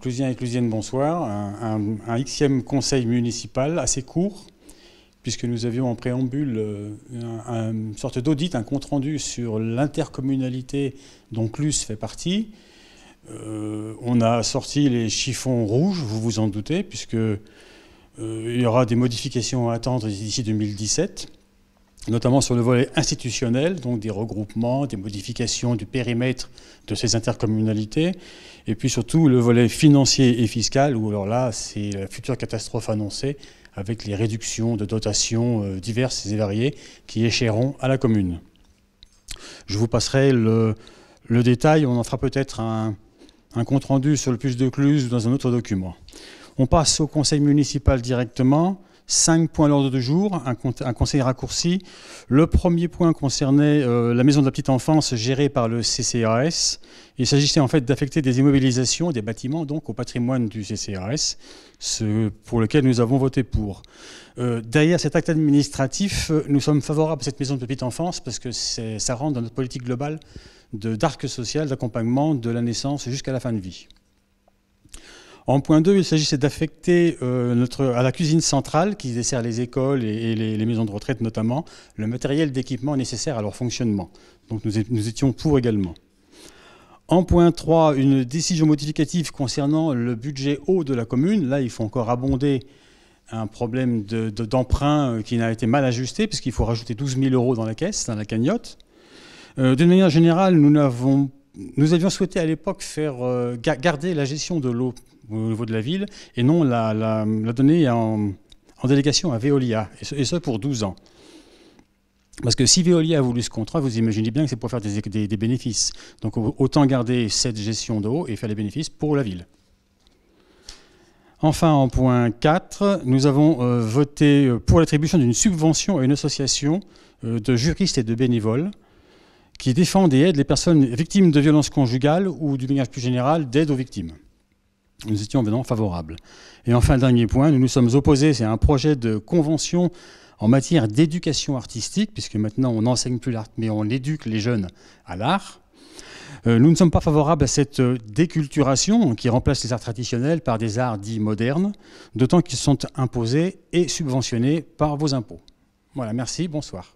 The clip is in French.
Clusien et Clusienne, bonsoir. Un, un, Xème conseil municipal assez court, puisque nous avions en préambule euh, une sorte d'audit, un compte-rendu sur l'intercommunalité dont Clus fait partie. Euh, on a sorti les chiffons rouges, vous vous en doutez, puisque euh, il y aura des modifications à attendre d'ici 2017 notamment sur le volet institutionnel, donc des regroupements, des modifications du périmètre de ces intercommunalités, et puis surtout le volet financier et fiscal, où alors là, c'est la future catastrophe annoncée, avec les réductions de dotations euh, diverses et variées qui échéront à la commune. Je vous passerai le, détail, on en fera peut-être un, compte-rendu sur le plus de Cluse ou dans un autre document. On passe au conseil municipal directement. Cinq points à l'ordre du jour, un, conseil raccourci. Le premier point concernait euh, la maison de la petite enfance gérée par le CCAS. Il s'agissait en fait d'affecter des immobilisations, des bâtiments donc au patrimoine du CCAS, ce pour lequel nous avons voté pour. Euh, derrière cet acte administratif, euh, nous sommes favorables à cette maison de petite enfance parce que ça rentre dans notre politique globale d'arc social, d'accompagnement de la naissance jusqu'à la fin de vie. En point 2, il s'agissait d'affecter euh, à la cuisine centrale, qui dessert les écoles et, les, maisons de retraite notamment, le matériel d'équipement nécessaire à leur fonctionnement. Donc nous, étions pour également. En point 3, une décision modificative concernant le budget haut de la commune. Là, il faut encore abonder un problème d'emprunt euh, qui n'a été mal ajusté, puisqu'il faut rajouter 12 000 euros dans la caisse, dans la cagnotte. Euh, d'une manière générale, nous n'avons pas... Nous avions souhaité à l'époque faire euh, garder la gestion de l'eau au niveau de la ville et non la, donner en, délégation à Veolia, et ce, pour 12 ans. Parce que si Veolia a voulu ce contrat, vous imaginez bien que c'est pour faire des, bénéfices. Donc autant garder cette gestion d'eau et faire les bénéfices pour la ville. Enfin, en point 4, nous avons euh, voté euh, pour l'attribution d'une subvention à une association de juristes et de bénévoles qui défendent et aident les personnes victimes de violences conjugales ou du langage plus général d'aide aux victimes. Nous étions venant favorables. Et enfin, dernier point, nous nous sommes opposés, c'est un projet de convention en matière d'éducation artistique, puisque maintenant on n'enseigne plus l'art, mais on éduque les jeunes à l'art. Euh, nous ne sommes pas favorables à cette déculturation qui remplace les arts traditionnels par des arts dits modernes, d'autant qu'ils sont imposés et subventionnés par vos impôts. Voilà, merci, bonsoir.